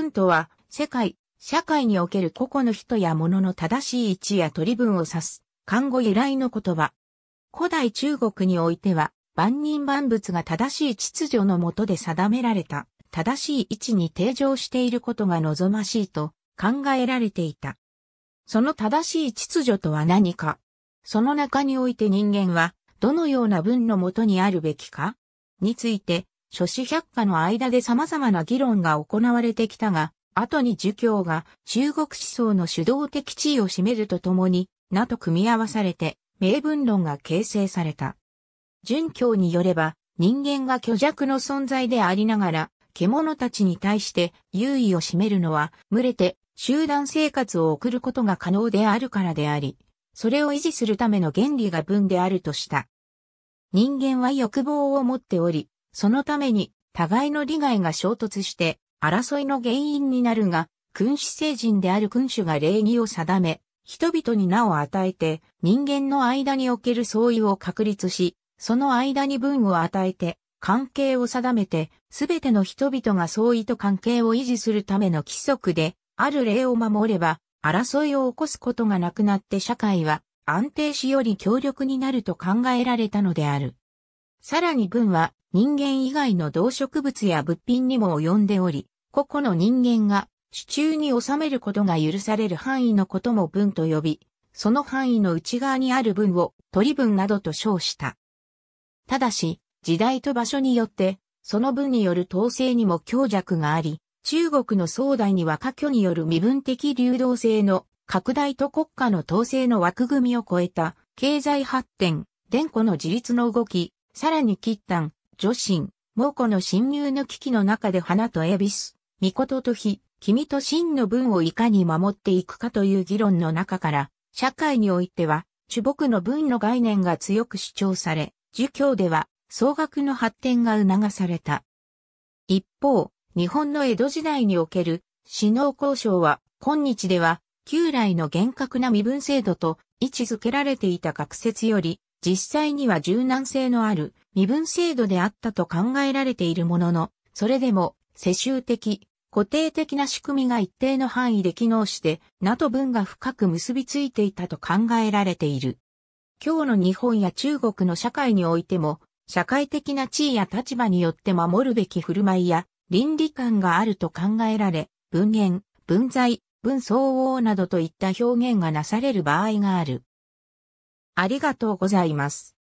ンとは、世界、社会における個々の人や物の正しい位置や取り分を指す、漢語由来の言葉。古代中国においては、万人万物が正しい秩序のもとで定められた、正しい位置に定常していることが望ましいと考えられていた。その正しい秩序とは何かその中において人間は、どのような文のもとにあるべきかについて、諸子百家の間で様々な議論が行われてきたが、後に儒教が中国思想の主導的地位を占めるとともに、名と組み合わされて、名文論が形成された。儒教によれば、人間が虚弱の存在でありながら、獣たちに対して優位を占めるのは、群れて集団生活を送ることが可能であるからであり、それを維持するための原理が文であるとした。人間は欲望を持っており、そのために互いの利害が衝突して争いの原因になるが、君主聖人である君主が礼儀を定め、人々に名を与えて人間の間における相違を確立し、その間に文を与えて関係を定めて、すべての人々が相違と関係を維持するための規則で、ある礼を守れば、争いを起こすことがなくなって社会は安定しより強力になると考えられたのである。さらに文は人間以外の動植物や物品にも及んでおり、個々の人間が手中に収めることが許される範囲のことも文と呼び、その範囲の内側にある文を取文などと称した。ただし、時代と場所によって、その文による統制にも強弱があり、中国の壮大には科挙による身分的流動性の拡大と国家の統制の枠組みを超えた経済発展、伝古の自立の動き、さらに喫炭、女神、猛虎の侵入の危機の中で花と恵比寿、巫女と日、君と真の文をいかに守っていくかという議論の中から、社会においては、主木の文の概念が強く主張され、儒教では、総学の発展が促された。一方、日本の江戸時代における、死能交渉は、今日では、旧来の厳格な身分制度と位置づけられていた学説より、実際には柔軟性のある身分制度であったと考えられているものの、それでも世襲的、固定的な仕組みが一定の範囲で機能して、名と文が深く結びついていたと考えられている。今日の日本や中国の社会においても、社会的な地位や立場によって守るべき振る舞いや倫理観があると考えられ、文言、文在、文相応などといった表現がなされる場合がある。ありがとうございます。